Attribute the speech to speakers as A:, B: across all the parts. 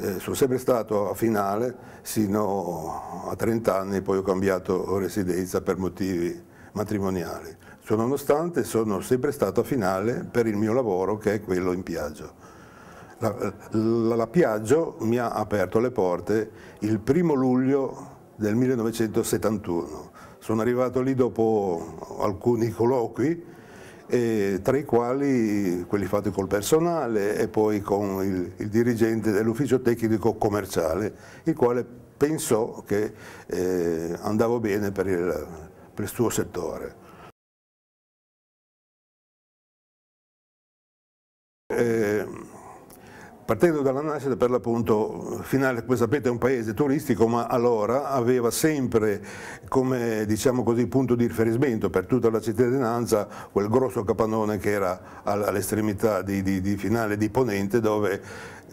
A: eh, sono sempre stato a finale sino a 30 anni, poi ho cambiato residenza per motivi matrimoniali. Ciononostante sono sempre stato a finale per il mio lavoro che è quello in Piaggio. La, la, la, Piaggio mi ha aperto le porte il primo luglio del 1971. Sono arrivato lì dopo alcuni colloqui tra i quali quelli fatti col personale e poi con il, il dirigente dell'ufficio tecnico commerciale, il quale pensò che eh, andavo bene per il, per il suo settore. Eh, Partendo dalla nascita, per l'appunto, finale, come sapete è un paese turistico, ma allora aveva sempre come diciamo così, punto di riferimento per tutta la cittadinanza quel grosso capannone che era all'estremità di, di, di, finale di Ponente, dove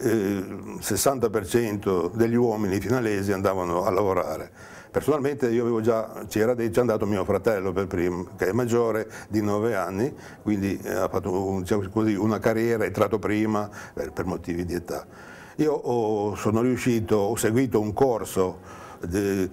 A: il eh, 60% degli uomini finalesi andavano a lavorare. Personalmente io avevo già, c'era già andato mio fratello per primo, che è maggiore di 9 anni, quindi eh, ha fatto diciamo così, una carriera, è entrato prima eh, per motivi di età. Io ho, sono riuscito, ho seguito un corso di,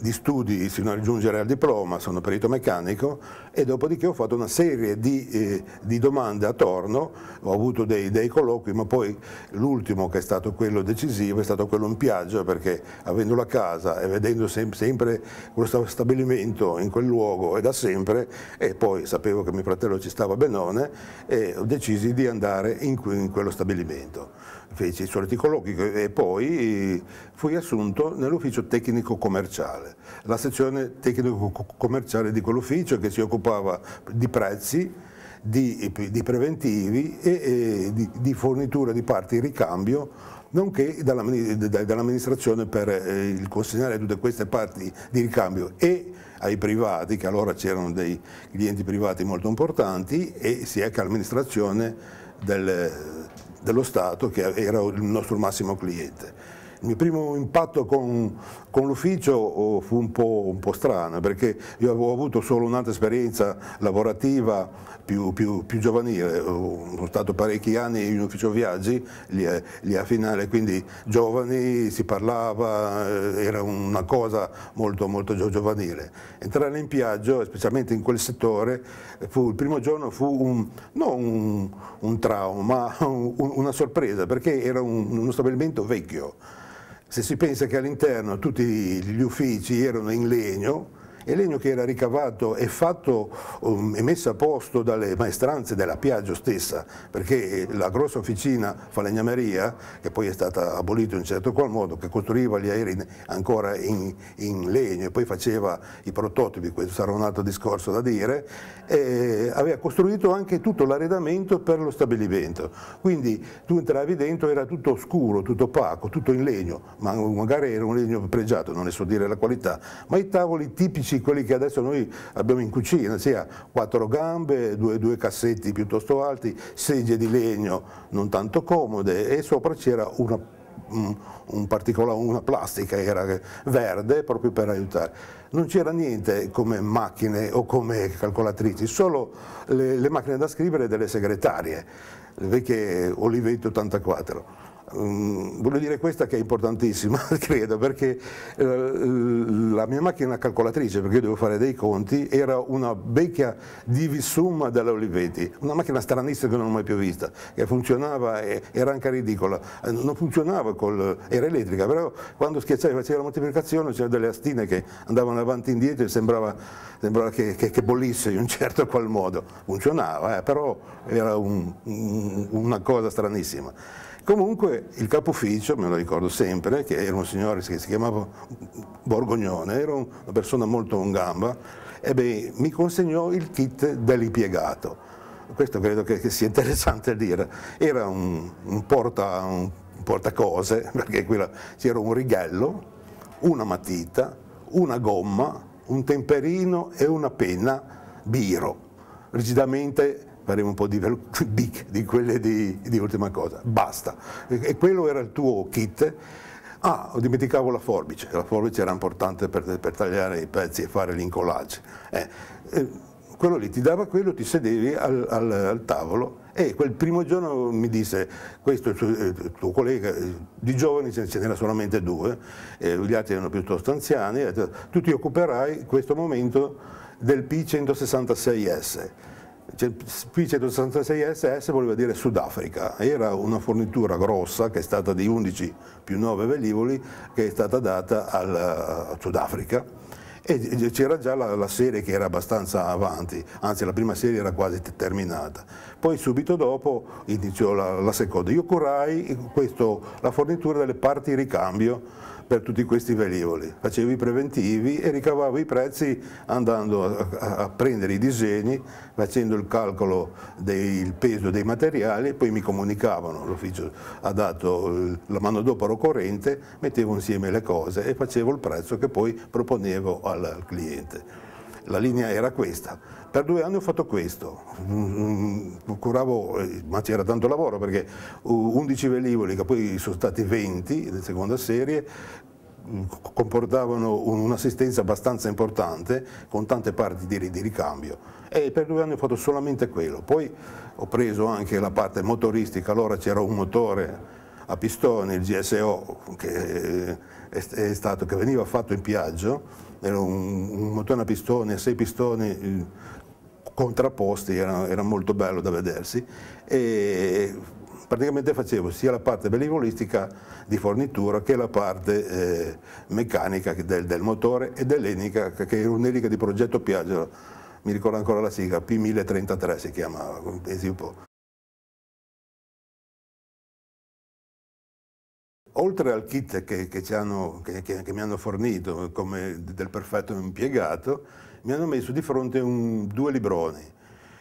A: di studi fino a raggiungere il diploma, sono perito meccanico e dopodiché ho fatto una serie di, eh, di domande attorno, ho avuto dei, dei colloqui, ma poi l'ultimo che è stato quello decisivo è stato quello in piaggio perché avendo la casa e vedendo sem sempre questo stabilimento in quel luogo e da sempre e poi sapevo che mio fratello ci stava benone e ho deciso di andare in, in quello stabilimento fece i soliti colloqui e poi fui assunto nell'ufficio tecnico commerciale, la sezione tecnico commerciale di quell'ufficio che si occupava di prezzi, di, di preventivi e, e di, di, fornitura di parti ricambio, nonché dall'amministrazione per eh, il consegnare tutte queste parti di ricambio e ai privati, che allora c'erano dei clienti privati molto importanti, e sia che all'amministrazione del dello Stato che era il nostro massimo cliente. Il mio primo impatto con con l'ufficio oh, fu un po', un po', strana perché io avevo avuto solo un'altra esperienza lavorativa più, più, più giovanile, sono stato parecchi anni in ufficio viaggi, lì, lì a finale, quindi giovani si parlava, eh, era una cosa molto, molto giovanile. Entrare in piaggio, specialmente in quel settore, fu, il primo giorno fu un, non un, un trauma, ma una sorpresa perché era uno stabilimento vecchio se si pensa che all'interno tutti gli uffici erano in legno, è legno che era ricavato e fatto um, e messo a posto dalle maestranze della Piaggio stessa, perché eh, la grossa officina falegnameria, che poi è stata abolita in un certo qual modo, che costruiva gli aerei ancora in, in legno e poi faceva i prototipi, questo sarà un altro discorso da dire, aveva costruito anche tutto l'arredamento per lo stabilimento. Quindi tu entravi dentro, era tutto scuro, tutto opaco, tutto in legno, ma magari era un legno pregiato, non ne so dire la qualità, ma i tavoli tipici ceci, quelli che adesso noi abbiamo in cucina, sia quattro gambe, due, due cassetti piuttosto alti, sedie di legno non tanto comode e sopra c'era una, un una plastica era verde proprio per aiutare. Non c'era niente come macchine o come calcolatrici, solo le, le macchine da scrivere delle segretarie, le vecchie Olivetti 84. Ehm, voglio dire questa che è importantissima, credo, perché eh, la mia macchina calcolatrice, perché io devo fare dei conti, era una vecchia Divisum della Olivetti, una macchina stranissima che non ho mai più vista, che funzionava, era anche ridicola, eh, non funzionava, col, era elettrica, però quando schiacciavi facevi la moltiplicazione c'erano delle astine che andavano avanti e indietro e sembrava, sembrava che, che, che, bollisse in un certo qual modo, funzionava, eh, però era un, un, una cosa stranissima. Comunque il capo ufficio, me lo ricordo sempre, che era un signore che si chiamava Borgognone, era una persona molto in gamba, beh, mi consegnò il kit dell'impiegato. Questo credo che, che, sia interessante dire. Era un, un, porta, un portacose, perché c'era un righello, una matita, una gomma, un temperino e una penna biro, rigidamente faremo un po' di, bic, di quelle di, di ultima cosa, basta. E, e quello era il tuo kit. Ah, ho dimenticato la forbice, la forbice era importante per, per tagliare i pezzi e fare l'incollage. Eh, eh, quello lì ti dava quello, ti sedevi al, al, al, tavolo e quel primo giorno mi disse, questo il tuo, eh, il tuo collega, eh, di giovani ce n'era solamente due, eh, gli altri erano piuttosto anziani, tu ti occuperai questo momento del P166S P166SS voleva dire Sudafrica, era una fornitura grossa che è stata di 11 più 9 velivoli che è stata data al eh, Sudafrica e c'era già la, la, serie che era abbastanza avanti, anzi la prima serie era quasi terminata. Poi subito dopo iniziò la, la seconda. Io curai questo, la fornitura delle parti ricambio per tutti questi velivoli, facevo i preventivi e ricavavo i prezzi andando a, a, prendere i disegni, facendo il calcolo del peso dei materiali e poi mi comunicavano, l'ufficio ha dato eh, la manodopera corrente, mettevo insieme le cose e facevo il prezzo che poi proponevo al, al cliente la linea era questa. Per due anni ho fatto questo, mm, curavo, eh, ma c'era tanto lavoro perché 11 velivoli, che poi sono stati 20 di seconda serie, mm, comportavano un'assistenza abbastanza importante con tante parti di, di, ricambio e per due anni ho fatto solamente quello. Poi ho preso anche la parte motoristica, allora c'era un motore a pistone, il GSO che, è stato, che veniva fatto in piaggio, era un, un motore a pistone, sei pistoni contrapposti, era, era, molto bello da vedersi e praticamente facevo sia la parte velivolistica di fornitura che la parte eh, meccanica del, del, motore e dell'elica che era un'elica di progetto Piaggio, mi ricordo ancora la sigla, P1033 si chiamava, oltre al kit che, che, hanno, che, che, mi hanno fornito come del perfetto impiegato, mi hanno messo di fronte un, due libroni.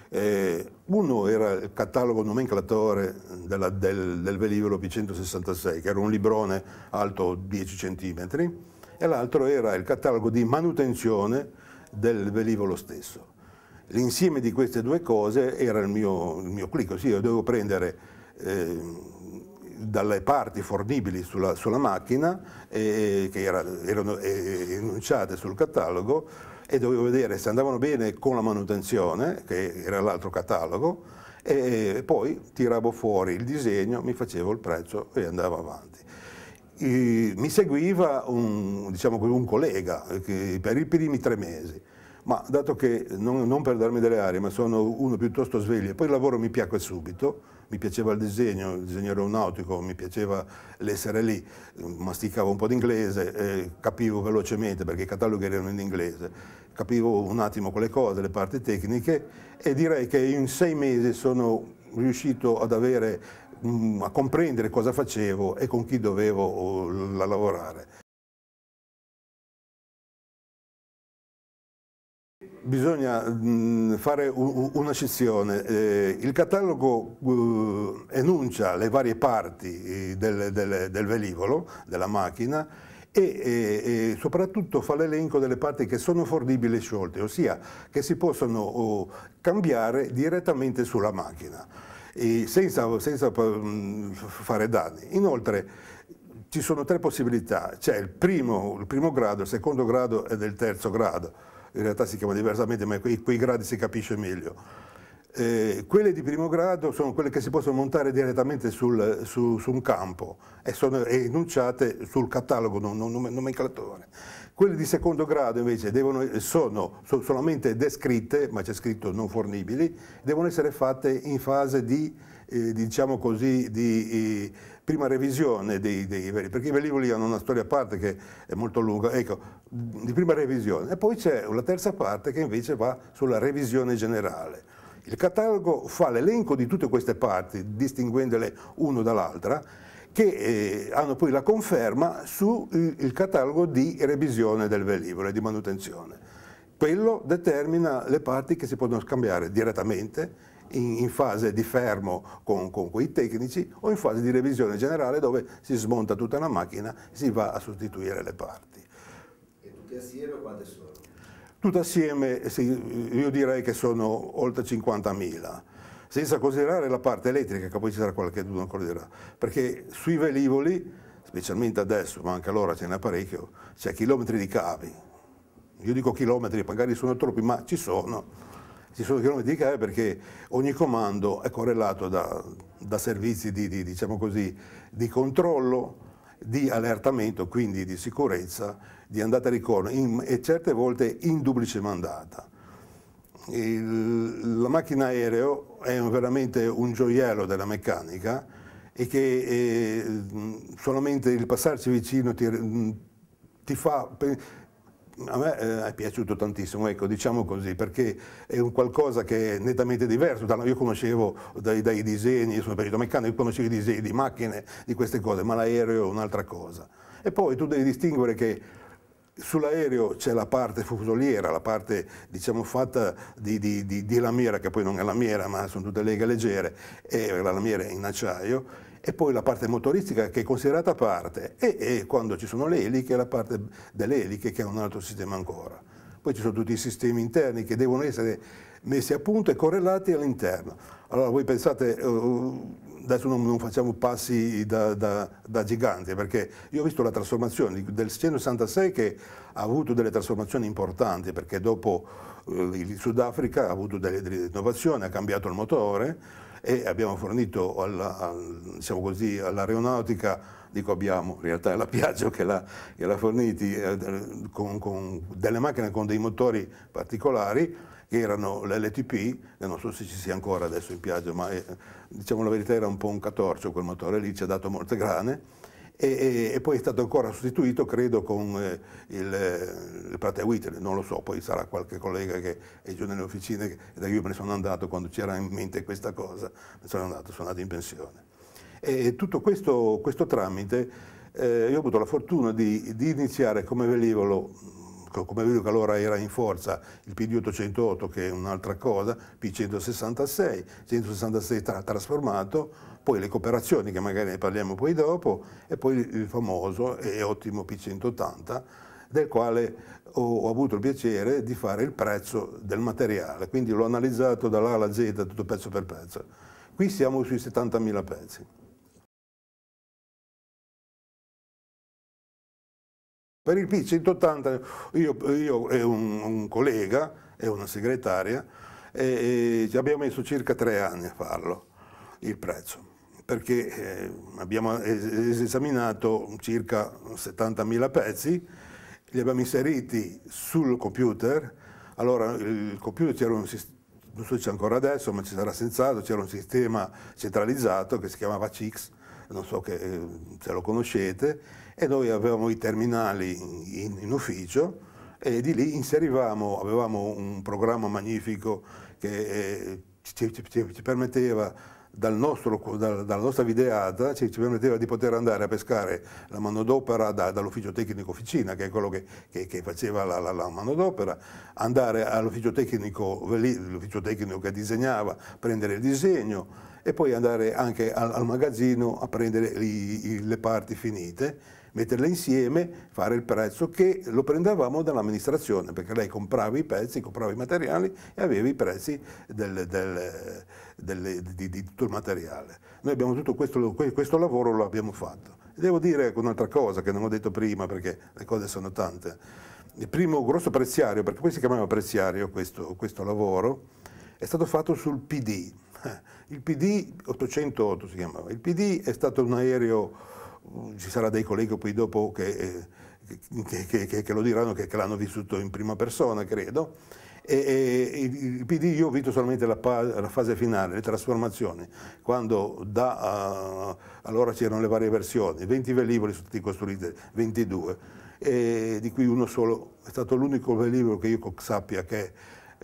A: Eh, uno era il catalogo nomenclatore della, del, del velivolo B166, che era un librone alto 10 cm, e l'altro era il catalogo di manutenzione del velivolo stesso. L'insieme di queste due cose era il mio, il mio clicco, sì, io dovevo prendere... Eh, dalle parti fornibili sulla, sulla macchina eh, che era, erano enunciate sul catalogo e dovevo vedere se andavano bene con la manutenzione, che era l'altro catalogo, e poi tiravo fuori il disegno, mi facevo il prezzo e andavo avanti. E mi seguiva un, diciamo un collega eh, per i primi tre mesi, ma dato che non, non per darmi delle arie, ma sono uno piuttosto sveglio e poi il lavoro mi piacque subito, mi piaceva il disegno, il disegno aeronautico, mi piaceva l'essere lì, masticavo un po' d'inglese, inglese, eh, capivo velocemente perché i cataloghi erano in inglese, capivo un attimo quelle cose, le parti tecniche e direi che in sei mesi sono riuscito ad avere mm, a comprendere cosa facevo e con chi dovevo uh, lavorare. bisogna mm, fare una scissione. Eh, il catalogo eh, enuncia le varie parti eh, del, del, del velivolo, della macchina, e, e, e, soprattutto fa l'elenco delle parti che sono fordibili e sciolte, ossia che si possono oh, cambiare direttamente sulla macchina, senza, senza mm, fare danni. Inoltre, ci sono tre possibilità, c'è il primo, il primo grado, il secondo grado e il terzo grado in realtà si chiama diversamente, ma quei, quei gradi si capisce meglio. Eh, quelle di primo grado sono quelle che si possono montare direttamente sul, su, su, un campo e sono enunciate sul catalogo non nomenclatore. Quelle di secondo grado invece devono, sono, sono solamente descritte, ma c'è scritto non fornibili, devono essere fatte in fase di, eh, diciamo così, di, eh, prima revisione dei, dei veri, perché i velivoli hanno una storia a parte che è molto lunga, ecco, di prima revisione. E poi c'è la terza parte che invece va sulla revisione generale. Il catalogo fa l'elenco di tutte queste parti, distinguendole uno dall'altra, che eh, hanno poi la conferma sul eh, catalogo di revisione del velivolo e di manutenzione. Quello determina le parti che si possono scambiare direttamente in, in fase di fermo con, con, quei tecnici o in fase di revisione generale dove si smonta tutta la macchina e si va a sostituire le parti. E tutte assieme quante sono? Tutte assieme io direi che sono oltre 50.000 senza considerare la parte elettrica, che poi ci sarà qualche dubbio ancora dirà, perché sui velivoli, specialmente adesso, ma anche allora ce n'è parecchio, c'è chilometri di cavi. Io dico chilometri, magari sono troppi, ma ci sono ci sono chilometri di cave eh, perché ogni comando è correlato da, da servizi di, di, diciamo così, di, controllo, di allertamento, quindi di sicurezza, di andata e ritorno in, e certe volte in duplice mandata. Il, la macchina aereo è veramente un gioiello della meccanica e che eh, solamente il passarci vicino ti, ti fa a me eh, è piaciuto tantissimo, ecco, diciamo così, perché è un qualcosa che è nettamente diverso. Io conoscevo dai, dai disegni, sono perito meccanico, conoscevo i disegni di macchine, di queste cose, ma l'aereo è un'altra cosa. E poi tu devi distinguere che Sull'aereo c'è la parte fusoliera, la parte diciamo, fatta di, di, di, di, lamiera, che poi non è lamiera ma sono tutte leghe leggere, e la lamiera è in acciaio, e poi la parte motoristica che è considerata parte, e, e, quando ci sono le eliche la parte delle eliche che è un altro sistema ancora. Poi ci sono tutti i sistemi interni che devono essere messi a punto e correlati all'interno. Allora voi pensate... Uh, adesso non, non facciamo passi da, da, da, giganti, perché io ho visto la trasformazione del 166 che ha avuto delle trasformazioni importanti, perché dopo eh, il Sudafrica ha avuto delle, delle innovazioni, ha cambiato il motore e abbiamo fornito alla, al, diciamo così, all'aeronautica dico abbiamo, in realtà è la Piaggio che l'ha, forniti eh, con, con delle macchine con dei motori particolari che erano l'LTP, non so se ci sia ancora adesso in piaggio, ma eh, diciamo la verità era un po' un catorcio quel motore lì, ci ha dato molte grane. E, e, e poi è stato ancora sostituito, credo, con eh, il, eh, il Prate Witter, non lo so, poi sarà qualche collega che è giù nelle officine, che, da cui io me ne sono andato quando c'era in mente questa cosa, me sono andato, sono andato in pensione. E tutto questo, questo tramite eh, io ho avuto la fortuna di, di iniziare come velivolo Ecco, come vedo che allora era in forza il PD 808 che è un'altra cosa, P166, 166 tra trasformato, poi le cooperazioni che magari ne parliamo poi dopo e poi il famoso e ottimo P180 del quale ho, avuto il piacere di fare il prezzo del materiale, quindi l'ho analizzato dall'A alla Z tutto pezzo per pezzo. Qui siamo sui 70.000 pezzi. Per il P180 io, io e un, un, collega e una segretaria e, e abbiamo messo circa tre anni a farlo, il prezzo perché eh, abbiamo esaminato circa 70.000 pezzi, li abbiamo inseriti sul computer, allora il computer c'era un sistema, non so se c'è ancora adesso, ma ci sarà senz'altro, c'era un sistema centralizzato che si chiamava CIX, non so che, eh, se lo conoscete, e noi avevamo i terminali in, in ufficio e di lì inserivamo, avevamo un programma magnifico che eh, ci, ci, ci permetteva dal nostro, da, dalla nostra videata ci, ci, permetteva di poter andare a pescare la manodopera da, dall'ufficio tecnico officina, che è quello che, che, che faceva la, la, la, manodopera, andare all'ufficio tecnico, l'ufficio tecnico che disegnava, prendere il disegno e poi andare anche al, al magazzino a prendere i, i, le parti finite, metterle insieme, fare il prezzo che lo prendevamo dall'amministrazione, perché lei comprava i pezzi, comprava i materiali e aveva i prezzi del, del, del, di, di, tutto il materiale. Noi abbiamo tutto questo, questo lavoro lo abbiamo fatto. Devo dire un'altra cosa che non ho detto prima perché le cose sono tante. Il primo grosso preziario, perché poi si chiamava preziario questo, questo lavoro, è stato fatto sul PD. Eh, il PD 808 si chiamava, il PD è stato un aereo, mm, ci sarà dei colleghi poi dopo che, eh, che, che, che lo diranno, che, l'hanno vissuto in prima persona credo, e, e, il PD io ho visto solamente la, la fase finale, le trasformazioni, quando da, uh, allora c'erano le varie versioni, 20 velivoli sono stati costruiti, 22, di cui uno solo, è stato l'unico velivolo che io sappia che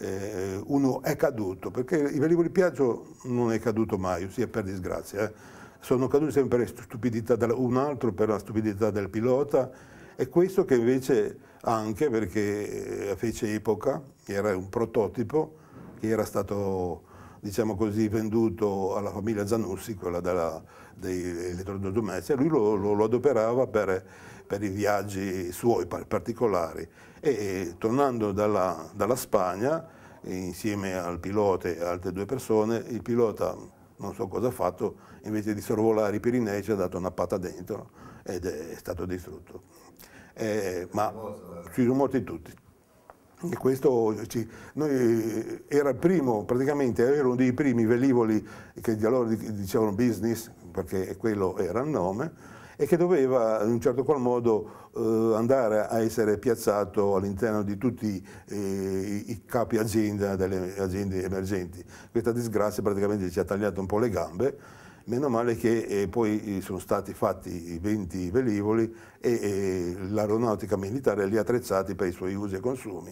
A: eh, uno è caduto, perché il velivolo di Piaggio non è caduto mai, ossia per disgrazia. Eh. Sono caduti sempre per stupidità un altro, per la stupidità del pilota e questo che invece anche perché fece epoca, era un prototipo che era stato diciamo così, venduto alla famiglia Zanussi, quella della, degli elettrodomestici, lui lo, lo, lo adoperava per, per, i viaggi suoi particolari e tornando dalla, dalla Spagna insieme al pilota e altre due persone, il pilota non so cosa ha fatto, invece di sorvolare i Pirinei ci ha dato una patta dentro ed è stato distrutto. Eh, ma ci sono morti tutti. E questo ci, noi, era il primo, praticamente era uno dei primi velivoli che di allora dicevano business, perché quello era il nome, e che doveva in un certo qual modo eh, andare a essere piazzato all'interno di tutti eh, i capi azienda delle aziende emergenti. Questa disgrazia praticamente ci ha tagliato un po' le gambe meno male che eh, poi eh, sono stati fatti i 20 velivoli e, e eh, l'aeronautica militare li ha attrezzati per i suoi usi e consumi,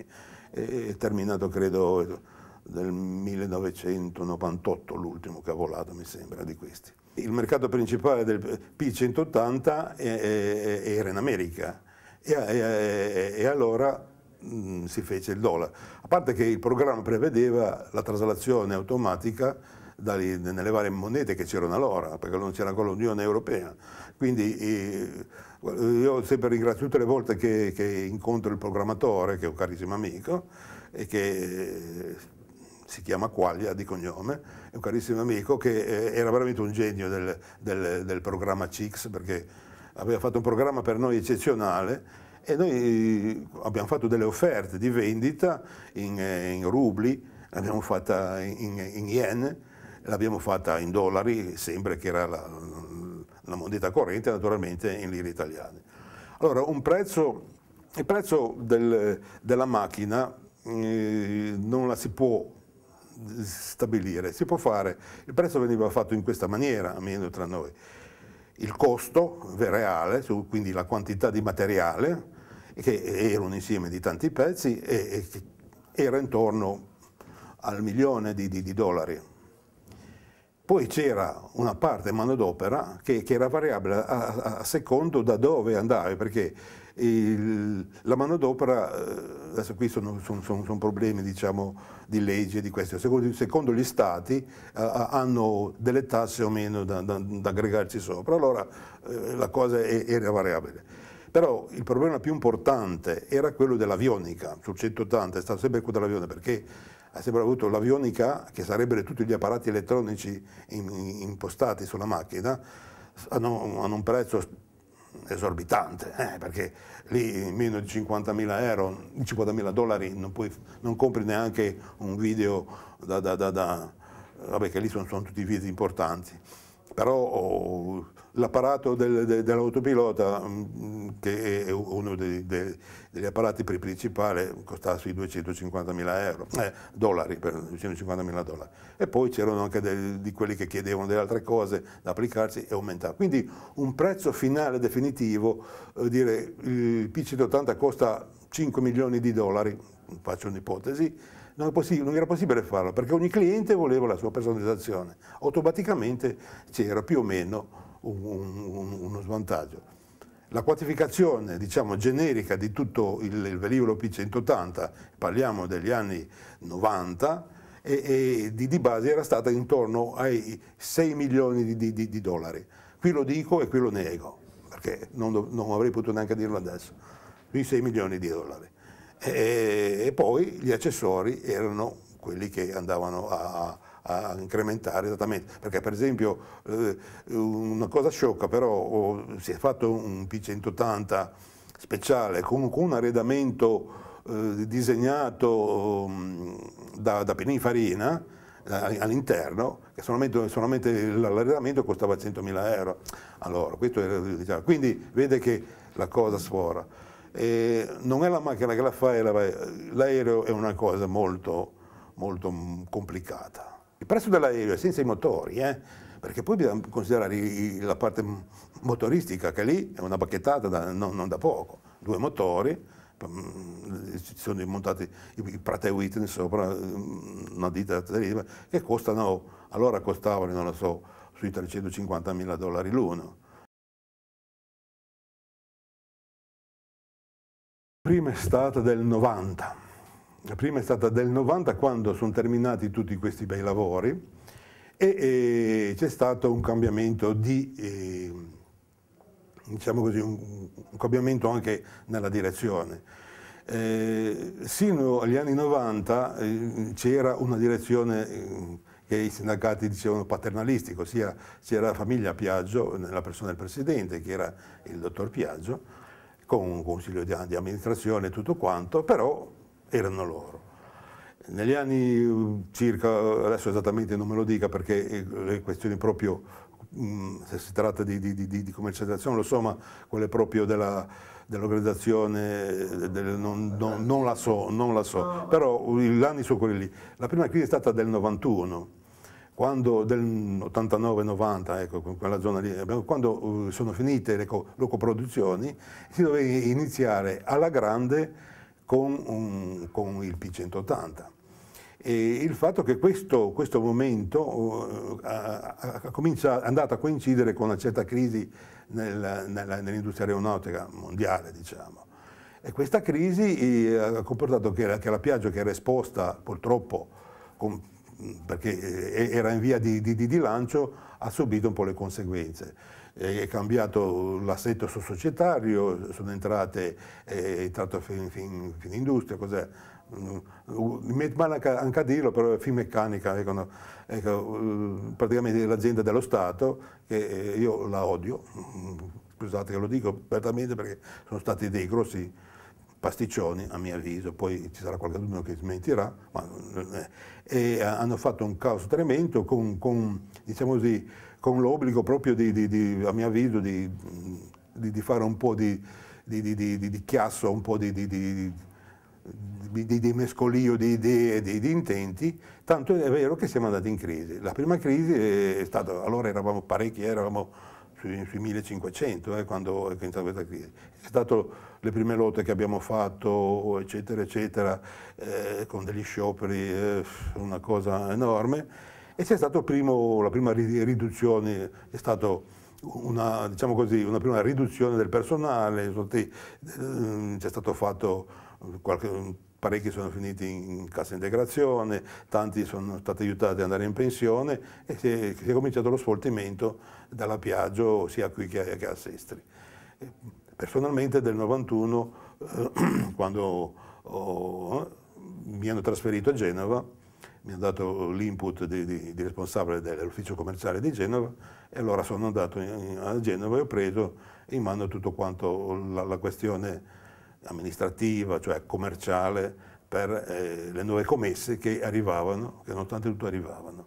A: e, è terminato credo nel 1998 l'ultimo che ha volato mi sembra di questi il mercato principale del P180 era in America e, allora mm, si fece il dollaro. A parte che il programma prevedeva la traslazione automatica nelle varie monete che c'erano allora, perché non c'era ancora l'Unione Europea. Quindi io sempre ringrazio tutte le volte che, che incontro il programmatore, che è un carissimo amico, e che si chiama Quaglia di cognome, è un carissimo amico che eh, era veramente un genio del, del, del programma CIX perché aveva fatto un programma per noi eccezionale e noi abbiamo fatto delle offerte di vendita in, eh, in rubli, l'abbiamo fatta in, in yen, l'abbiamo fatta in dollari, sembra che era la, la moneta corrente, naturalmente in lire italiane. Allora, prezzo, il prezzo del, della macchina eh, non la si può stabilire, si può fare, il prezzo veniva fatto in questa maniera, almeno tra noi, il costo reale, quindi la quantità di materiale, che era un insieme di tanti pezzi, e, era intorno al milione di, di, di dollari. Poi c'era una parte manodopera che, che era variabile a, a, a secondo da dove andavi, perché il, la manodopera, eh, adesso qui sono, sono, sono, sono problemi diciamo, di legge, di questo. Secondo, secondo gli stati eh, hanno delle tasse o meno da, da, da aggregarci sopra, allora eh, la cosa è, era variabile. Però il problema più importante era quello dell'avionica, sul 180 è stato sempre quello dell'avione perché ha sempre avuto l'avionica, che sarebbero tutti gli apparati elettronici in, in, impostati sulla macchina, hanno, hanno un prezzo esorbitante, eh, perché lì meno di 50.000 euro, 50.000 dollari non, puoi, non, compri neanche un video da, da, da, da vabbè che lì sono, sono tutti video importanti, però oh, l'apparato del, de, dell'autopilota, mh, mm, che è uno dei, de, degli apparati principali, costava sui 250 mila euro, eh, dollari, per, 250 dollari. E poi c'erano anche dei, di quelli che chiedevano delle altre cose da applicarsi e aumentava. Quindi un prezzo finale definitivo, eh, dire il PC80 costa 5 milioni di dollari, faccio un'ipotesi, non, non, era possibile farlo perché ogni cliente voleva la sua personalizzazione. Automaticamente c'era più o meno un, un, uno svantaggio. La quantificazione diciamo, generica di tutto il, il velivolo P180, parliamo degli anni 90, e, e di, di, base era stata intorno ai 6 milioni di, di, di, dollari. Qui lo dico e qui lo nego, perché non, non avrei potuto neanche dirlo adesso. Qui 6 milioni di dollari. E, e, poi gli accessori erano quelli che andavano a, a incrementare esattamente. Perché per esempio eh, una cosa sciocca, però oh, si è fatto un P180 speciale con, con un arredamento eh, disegnato mm, da, da Pininfarina eh, all'interno, che solamente, solamente l'arredamento costava 100.000 euro. Allora, questo era, diciamo, quindi vede che la cosa sfora. E non è la macchina che la fa, l'aereo è una cosa molto, molto mm, complicata. Il prezzo dell'aereo è senza i motori, eh? perché poi bisogna considerare la parte motoristica che lì è una bacchettata da, non, non, da poco, due motori, mm, ci sono montati i Prate Whitney sopra, mm, una ditta che costano, allora costavano, non lo so, sui 350 mila dollari l'uno. Prima estate del 90 la prima è stata del 90 quando sono terminati tutti questi bei lavori e, e c'è stato un cambiamento di... Eh, diciamo così, un, un cambiamento anche nella direzione. Eh, sino agli anni 90 eh, c'era una direzione eh, che i sindacati dicevano paternalistico, c'era la famiglia Piaggio, nella persona del presidente, che era il dottor Piaggio, con un consiglio di, di amministrazione e tutto quanto, però erano loro. Negli anni mm, circa, adesso esattamente non me lo dica perché eh, le questioni proprio, mm, se si tratta di, di, di, di commercializzazione, lo so, ma quelle proprio della dell'organizzazione, eh, del, non, non, non, la so, non la so. però uh, gli anni sono quelli lì. La prima crisi è stata del 91, quando, del 89-90, ecco, quella zona lì, quando uh, sono finite le, co, le si doveva iniziare alla grande con, un, con il P180. E il fatto che questo, questo momento uh, è andato a coincidere con una certa crisi nell'industria aeronautica mondiale, diciamo. E questa crisi eh, ha comportato che la, che la Piaggio, che era esposta purtroppo con, perché eh, era in via di, di, di lancio, ha subito un po' le conseguenze è cambiato l'assetto societario, sono entrate, eh, è entrato fin, fin, fin industria, cos'è? Mm, manca anche a dirlo, però è Finmeccanica, ecco, ecco, mm, praticamente l'azienda dello Stato, che eh, io la odio, mm, scusate che lo dico apertamente perché sono stati dei grossi pasticcioni a mio avviso, poi ci sarà qualcuno che smentirà, ma, eh, e hanno fatto un caos tremendo con, con diciamo così, con l'obbligo proprio di, di, di, a mio avviso di, fare un po' di, chiasso, un po' di, mescolio di idee e di, intenti, tanto è vero che siamo andati in crisi. La prima crisi è stata, allora eravamo parecchi, eravamo sui, sui 1500 eh, quando è iniziata questa crisi. È stato le prime lotte che abbiamo fatto, eccetera, eccetera, eh, con degli scioperi, eh, una cosa enorme e c'è stata la prima riduzione, è stata una, diciamo così, una prima riduzione del personale, ehm, c'è stato fatto qualche, parecchi sono finiti in cassa integrazione, tanti sono stati aiutati ad andare in pensione e si è, si è cominciato lo sfoltimento dalla Piaggio sia qui che a, che a Sestri. Personalmente del 91, eh, quando oh, mi hanno trasferito a Genova, mi hanno dato l'input di, di, di, responsabile dell'ufficio commerciale di Genova e allora sono andato in, a Genova e ho preso in mano tutto quanto la, la questione amministrativa, cioè commerciale, per eh, le nuove commesse che arrivavano, che nonostante tutto arrivavano.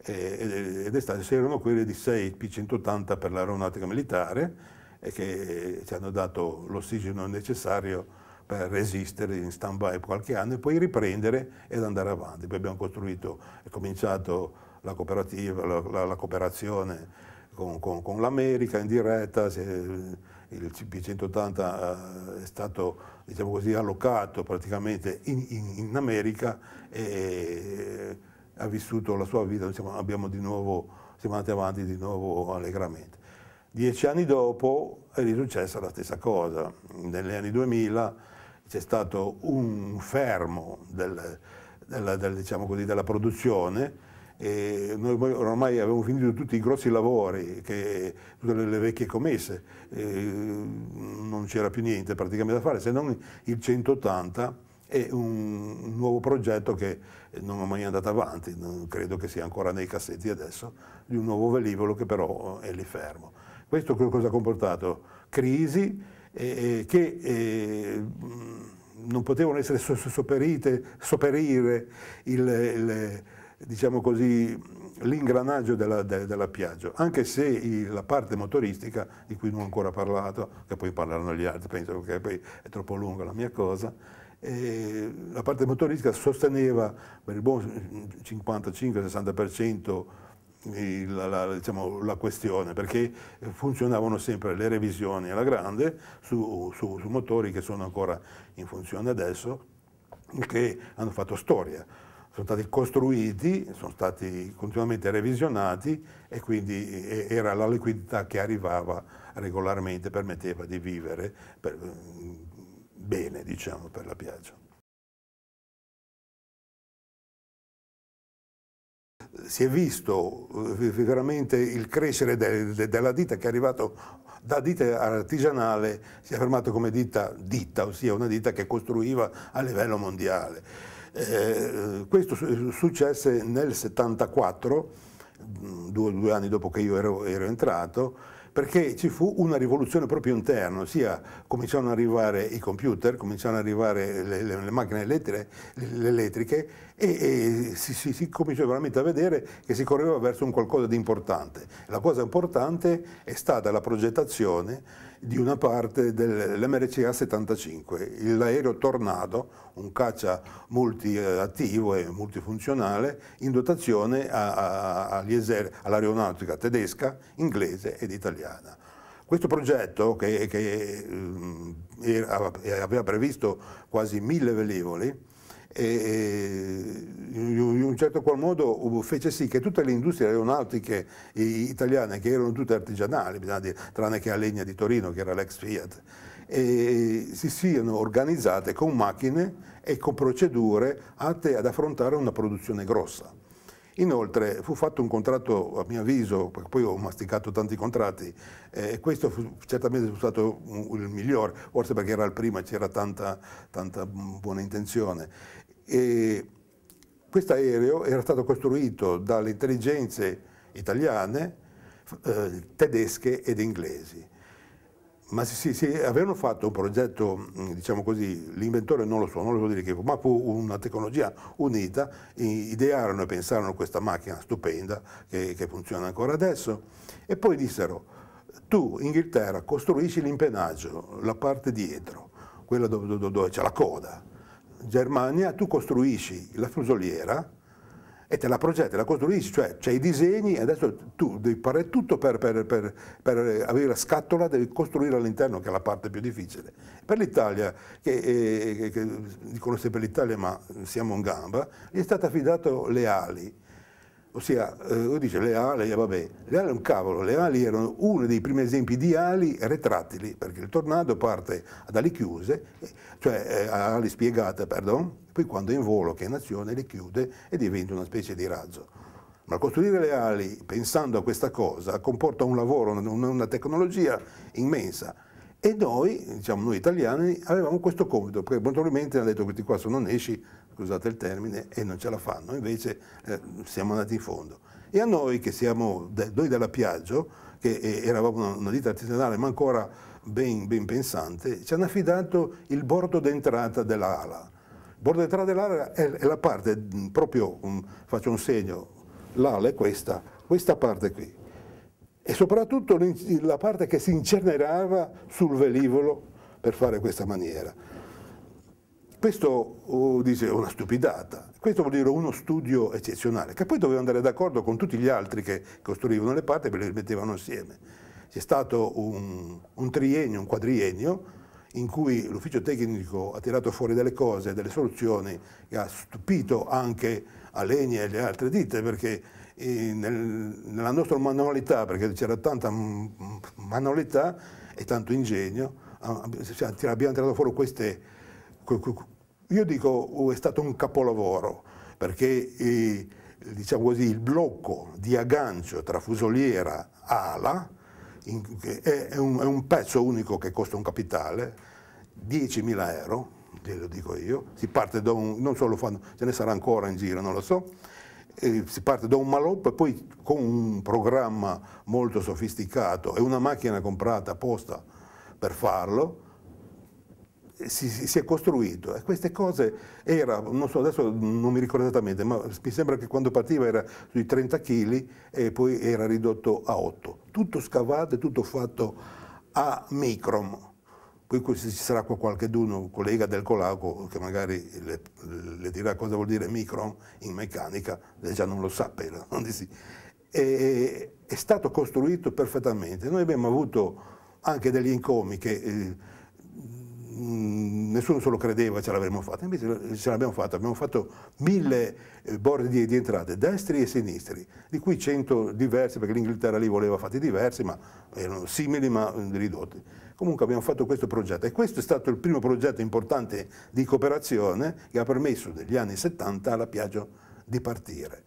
A: E, ed estate c'erano quelle di 6 P-180 per l'aeronautica militare e che ci hanno dato l'ossigeno necessario per resistere in stand-by qualche anno e poi riprendere ed andare avanti. Poi abbiamo costruito, è cominciato la, la, la, la cooperazione con, con, con l'America in diretta, se, il CP180 eh, è stato diciamo così, allocato praticamente in, in, in, America e eh, ha vissuto la sua vita, diciamo, nuovo, siamo andati avanti di nuovo allegramente. Dieci anni dopo è successa la stessa cosa, negli anni 2000 c'è stato un fermo del, della, del, diciamo così, della, produzione e noi ormai avevamo finito tutti i grossi lavori, che, tutte le, vecchie commesse, non c'era più niente praticamente da fare se non il 180 e un, un nuovo progetto che non è mai andato avanti, credo che sia ancora nei cassetti adesso, di un nuovo velivolo che però è lì fermo. Questo cosa ha comportato? Crisi, eh, che eh, non potevano essere sopperite, sopperire diciamo l'ingranaggio diciamo della, de, della anche se il, la parte motoristica, di cui non ho ancora parlato, che poi parleranno gli altri, penso che poi è troppo lunga la mia cosa, eh, la parte motoristica sosteneva per il buon 55-60% la, la, diciamo, la, questione perché funzionavano sempre le revisioni alla grande su, su, su motori che sono ancora in funzione adesso che hanno fatto storia sono stati costruiti, sono stati continuamente revisionati e quindi era la liquidità che arrivava regolarmente permetteva di vivere per, mm, bene diciamo, per la piaggia. si è visto eh, veramente il crescere de, de, della ditta che è arrivato da ditta artigianale, si è fermato come ditta, ditta, ossia una ditta che costruiva a livello mondiale. Eh, questo successe nel 74, mm, due, due anni dopo che io ero, ero entrato, perché ci fu una rivoluzione proprio interna, ossia cominciarono ad arrivare i computer, cominciarono ad arrivare le, le, le macchine elettriche, le, elettriche e, e si, si, si, cominciò veramente a vedere che si correva verso un qualcosa di importante. La cosa importante è stata la progettazione di una parte dell'MRCA 75, l'aereo Tornado, un caccia multiattivo e multifunzionale in dotazione all'aeronautica tedesca, inglese ed italiana. Questo progetto, che, che, ehm, aveva previsto quasi mille velivoli, e in un certo qual modo fece sì che tutte le industrie aeronautiche italiane, che erano tutte artigianali, dire, tranne che a Legna di Torino, che era l'ex Fiat, si siano organizzate con macchine e con procedure atte ad affrontare una produzione grossa. Inoltre fu fatto un contratto, a mio avviso, perché poi ho masticato tanti contratti, e eh, questo fu, certamente fu stato il migliore, forse perché era il primo e c'era tanta, tanta buona intenzione. E questo aereo era stato costruito dalle intelligenze italiane, eh, tedesche ed inglesi. Ma se, sì, avevano fatto un progetto, mm, diciamo così, l'inventore non lo so, non lo so dire che ma fu una tecnologia unita, idearono e pensarono questa macchina stupenda che, che funziona ancora adesso e poi dissero, tu Inghilterra costruisci l'impenaggio, la parte dietro, quella dove, dove, dove c'è la coda, Germania tu costruisci la fusoliera e te la progetti, la costruisci, cioè c'è i disegni e adesso tu devi fare tutto per, per, per, per avere la scatola, devi costruire all'interno che è la parte più difficile. Per l'Italia, che, eh, che, che, dicono sempre l'Italia ma siamo in gamba, gli è stato affidato le ali, Ossia, eh, uno dice le ali, vabbè, le ali è un cavolo, le ali erano uno dei primi esempi di ali retrattili, perché il tornado parte ad ali chiuse, cioè eh, ali spiegate, perdon, poi quando è in volo che è in azione le chiude e diventa una specie di razzo. Ma costruire le ali pensando a questa cosa comporta un lavoro, una, una tecnologia immensa. E noi, diciamo noi italiani, avevamo questo compito, perché probabilmente hanno detto questi qua sono nesci, scusate il termine, e non ce la fanno, invece eh, siamo andati in fondo. E a noi che siamo, noi della Piaggio, che eh, eravamo una, una ditta artigianale ma ancora ben, ben pensante, ci hanno affidato il bordo d'entrata dell'ala. Il bordo d'entrata dell'ala è, è, la parte, mm, proprio um, faccio un segno, l'ala è questa, questa parte qui. E soprattutto la parte che si incernerava sul velivolo per fare questa maniera. Questo oh, dice una stupidata, questo vuol dire uno studio eccezionale, che poi doveva andare d'accordo con tutti gli altri che costruivano le parti e le mettevano insieme. C'è stato un, un triennio, un quadriennio, in cui l'ufficio tecnico ha tirato fuori delle cose, delle soluzioni che ha stupito anche Alenia e le altre ditte, perché eh, nel, nella nostra manualità, perché c'era tanta manualità e tanto ingegno, ah, abbiamo tirato fuori queste soluzioni io dico oh, è stato un capolavoro perché eh, diciamo così, il blocco di aggancio tra fusoliera e ala in, è, è, un, è, un, pezzo unico che costa un capitale, 10.000 euro, glielo dico io, si parte da un, non solo fanno, ce ne sarà ancora in giro, non lo so, eh, si parte da un maloppo e poi con un programma molto sofisticato e una macchina comprata apposta per farlo, si, si, è costruito. E queste cose era, non so adesso non mi ricordo esattamente, ma mi sembra che quando partiva era sui 30 kg e poi era ridotto a 8. Tutto scavato e tutto fatto a microm. Poi ci sarà qua qualche duno, collega del Colaco che magari le, le, dirà cosa vuol dire micron in meccanica, lei già non lo sa però. Non sì. e, è stato costruito perfettamente. Noi abbiamo avuto anche degli incomi che eh, Mm, nessuno se lo credeva ce l'avremmo fatta, invece ce l'abbiamo fatta, abbiamo fatto mille eh, bordi di entrate, destri e sinistri, di cui cento diversi, perché l'Inghilterra lì voleva fatti diversi, ma erano simili ma ridotti. Comunque abbiamo fatto questo progetto e questo è stato il primo progetto importante di cooperazione che ha permesso negli anni 70 alla Piaggio di partire.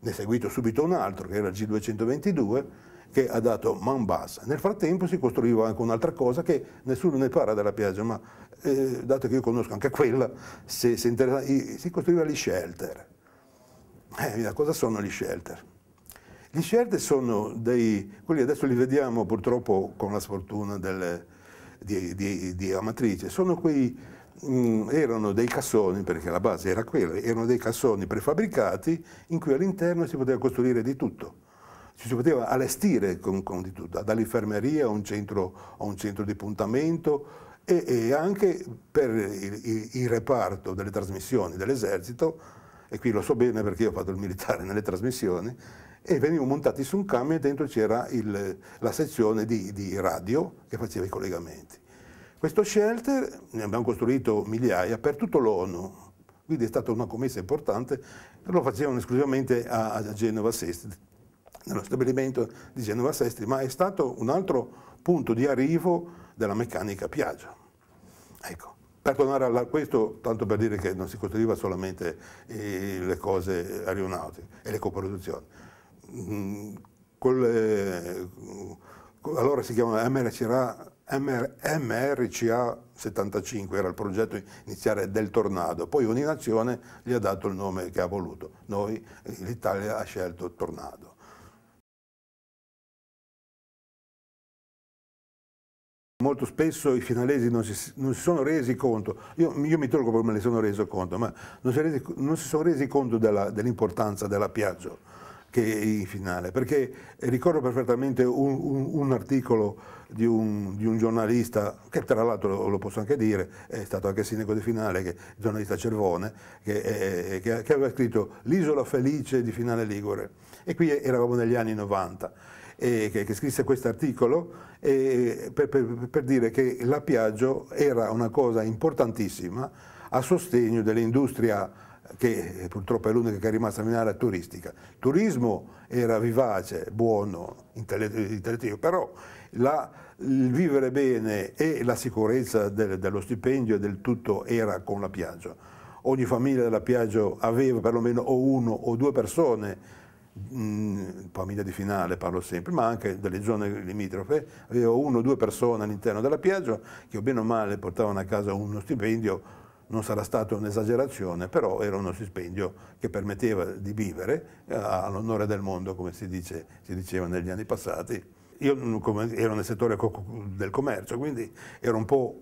A: Ne è seguito subito un altro che era il G222 che ha dato man bassa. Nel frattempo si costruiva anche un'altra cosa che nessuno ne parla della Piaggia, ma eh, dato che io conosco anche quella, se, se interessa, si costruiva gli shelter. Eh, cosa sono gli shelter? Gli shelter sono dei, quelli adesso li vediamo purtroppo con la sfortuna delle, di, di, di, Amatrice, sono quei, mh, mm, erano dei cassoni, perché la base era quella, erano dei cassoni prefabbricati in cui all'interno si poteva costruire di tutto ci si poteva allestire con, con dall'infermeria a un, centro, a un centro di puntamento e, e anche per il, il, il, reparto delle trasmissioni dell'esercito, e qui lo so bene perché io ho fatto il militare nelle trasmissioni, e venivamo montati su un camion e dentro c'era il, la sezione di, di radio che faceva i collegamenti. Questo shelter ne abbiamo costruito migliaia per tutto l'ONU, quindi è stata una commessa importante, lo facevano esclusivamente a, a Genova Sesti, nello stabilimento di Genova Sestri, ma è stato un altro punto di arrivo della meccanica Piaggio. Ecco, per tornare a questo, tanto per dire che non si costruiva solamente eh, le cose aeronautiche e le coproduzioni. Mm, eh, allora si chiama MRCA, MRCA 75, era il progetto iniziale del Tornado, poi ogni nazione gli ha dato il nome che ha voluto, noi l'Italia ha scelto Tornado. molto spesso i finalesi non si, non si sono resi conto, io, io mi tolgo perché me ne sono reso conto, ma non si, resi, non si sono resi conto dell'importanza della Piaggio che è in finale, perché ricordo perfettamente un, un, un articolo di un, di un, giornalista, che tra l'altro lo, lo, posso anche dire, è stato anche sindaco di finale, che, giornalista Cervone, che, è, eh, eh, che, che aveva scritto L'isola felice di finale Ligure, e qui eravamo negli anni 90 eh, che, che, scrisse questo articolo eh, per, per, per dire che la Piaggio era una cosa importantissima a sostegno dell'industria che purtroppo è l'unica che è rimasta in area turistica. Il Turismo era vivace, buono, intellettivo, però la, il vivere bene e la sicurezza del, dello stipendio e del tutto era con la Piaggio. Ogni famiglia della Piaggio aveva perlomeno o uno o due persone mh, mm, famiglia di finale parlo sempre, ma anche delle zone limitrofe, avevo uno o due persone all'interno della Piaggio che o bene o male portavano a casa uno stipendio, non sarà stata un'esagerazione, però era uno stipendio che permetteva di vivere eh, all'onore del mondo, come si, dice, si diceva negli anni passati. Io mm, come, ero nel settore del commercio, quindi ero un po'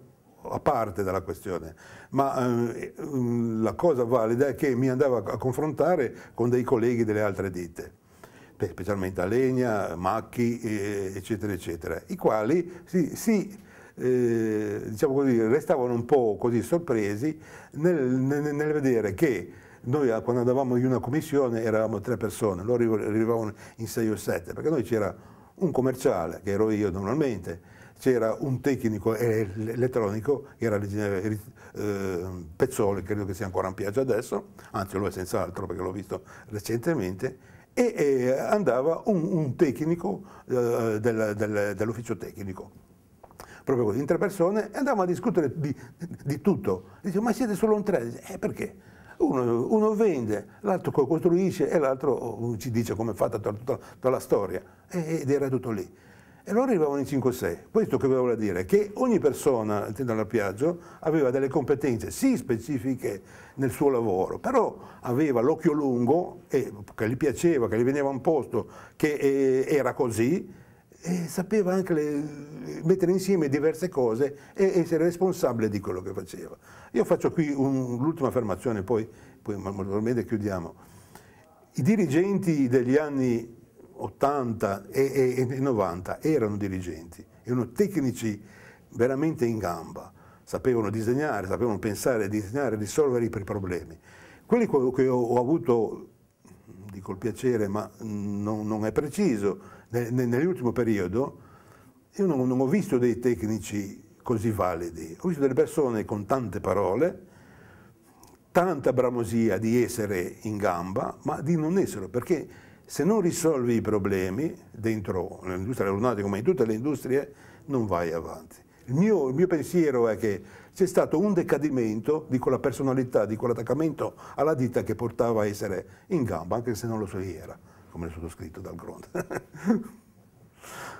A: a parte dalla questione, ma eh, mm, la cosa valida è che mi andavo a confrontare con dei colleghi delle altre ditte, specialmente Alegna, Macchi, eccetera, eccetera, i quali si, si eh, diciamo così, restavano un po' così sorpresi nel, nel, nel vedere che noi quando andavamo in una commissione eravamo tre persone, loro arrivavano in sei o sette, perché noi c'era un commerciale, che ero io normalmente, c'era un tecnico eh, elettronico, era eh, ehm, Pezzoli, credo che sia ancora in piazza adesso, anzi lo è senz'altro perché l'ho visto recentemente, e eh, andava un, un tecnico eh, del, del, dell'ufficio tecnico. Proprio così, in tre persone, e andavamo a discutere di, di tutto. Dice, ma siete solo in tre? Dice, eh perché? Uno, uno, vende, l'altro costruisce e l'altro oh, ci dice come è fatta tutta, tutta la storia. Ed era tutto lì. E allora arrivavano i 5-6. Questo che volevo dire? Che ogni persona dall'arpiaggio aveva delle competenze, sì specifiche nel suo lavoro, però aveva l'occhio lungo, e, che gli piaceva, che gli veniva un posto, che e, eh, era così, e sapeva anche le, mettere insieme diverse cose e essere responsabile di quello che faceva. Io faccio qui l'ultima affermazione, poi, poi chiudiamo. I dirigenti degli anni 80 e, e, e 90 erano dirigenti, erano tecnici veramente in gamba, sapevano disegnare, sapevano pensare, disegnare, risolvere i problemi. Quelli che ho, ho avuto, dico il piacere, ma non, non è preciso, nel, nel, nell'ultimo periodo, io non, non ho visto dei tecnici così validi, ho visto delle persone con tante parole, tanta bramosia di essere in gamba, ma di non esserlo, perché se non risolvi i problemi dentro l'industria aeronautica come in tutte le industrie non vai avanti. Il mio, il mio pensiero è che c'è stato un decadimento di quella personalità, di quell'attaccamento alla ditta che portava a essere in gamba, anche se non lo so era, come è sottoscritto dal Gronda.